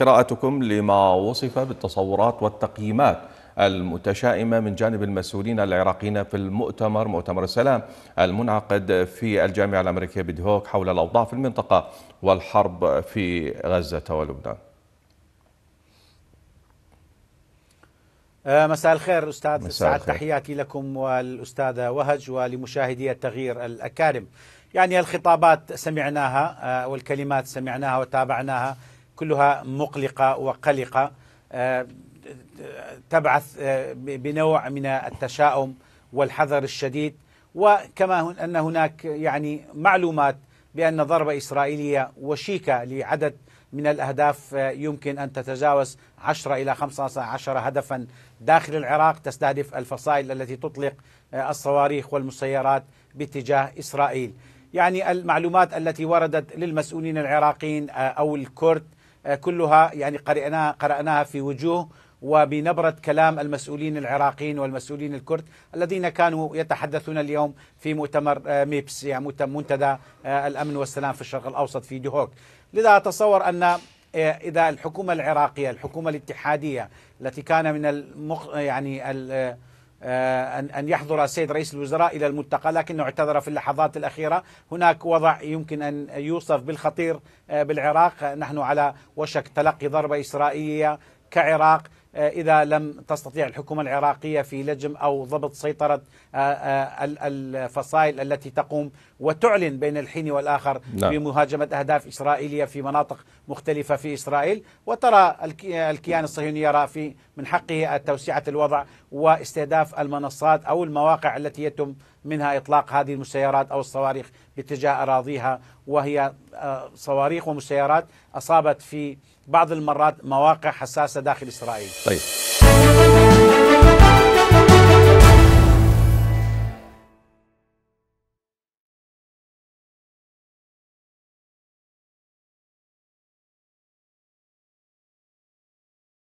قراءتكم لما وصف بالتصورات والتقييمات المتشائمة من جانب المسؤولين العراقيين في المؤتمر مؤتمر السلام المنعقد في الجامعة الأمريكية بدهوك حول الأوضاع في المنطقة والحرب في غزة ولبنان آه، مساء الخير أستاذ مساء الخير. تحياتي لكم والأستاذة وهج ولمشاهدي التغيير الأكارم يعني الخطابات سمعناها آه، والكلمات سمعناها وتابعناها كلها مقلقة وقلقة آه، تبعث آه، بنوع من التشاؤم والحذر الشديد وكما أن هناك يعني معلومات بأن ضربة إسرائيلية وشيكة لعدد من الأهداف آه، يمكن أن تتجاوز 10 إلى 15 هدفا داخل العراق تستهدف الفصائل التي تطلق الصواريخ والمسيرات باتجاه إسرائيل يعني المعلومات التي وردت للمسؤولين العراقيين أو الكرد آه، كلها يعني قرأناها قرأناها في وجوه وبنبرة كلام المسؤولين العراقيين والمسؤولين الكرد الذين كانوا يتحدثون اليوم في مؤتمر آه، ميبس يعني منتدى آه، الأمن والسلام في الشرق الأوسط في دهوك لذا أتصور أن إذا الحكومة العراقية الحكومة الاتحادية التي كان من المخ يعني آه، أن أن يحضر السيد رئيس الوزراء إلى الملتقى لكنه اعتذر في اللحظات الأخيرة هناك وضع يمكن أن يوصف بالخطير آه، بالعراق نحن على وشك تلقي ضربة إسرائيلية كعراق آه، إذا لم تستطيع الحكومة العراقية في لجم أو ضبط سيطرة آه، آه، الفصائل التي تقوم وتعلن بين الحين والآخر نعم. بمهاجمة أهداف إسرائيلية في مناطق مختلفة في إسرائيل وترى الكيان الصهيوني يرى في من حقه التوسعة الوضع واستهداف المنصات أو المواقع التي يتم منها إطلاق هذه المسيرات أو الصواريخ باتجاه أراضيها وهي آه، صواريخ ومسيرات أصابت في بعض المرات مواقع حساسة داخل إسرائيل طيب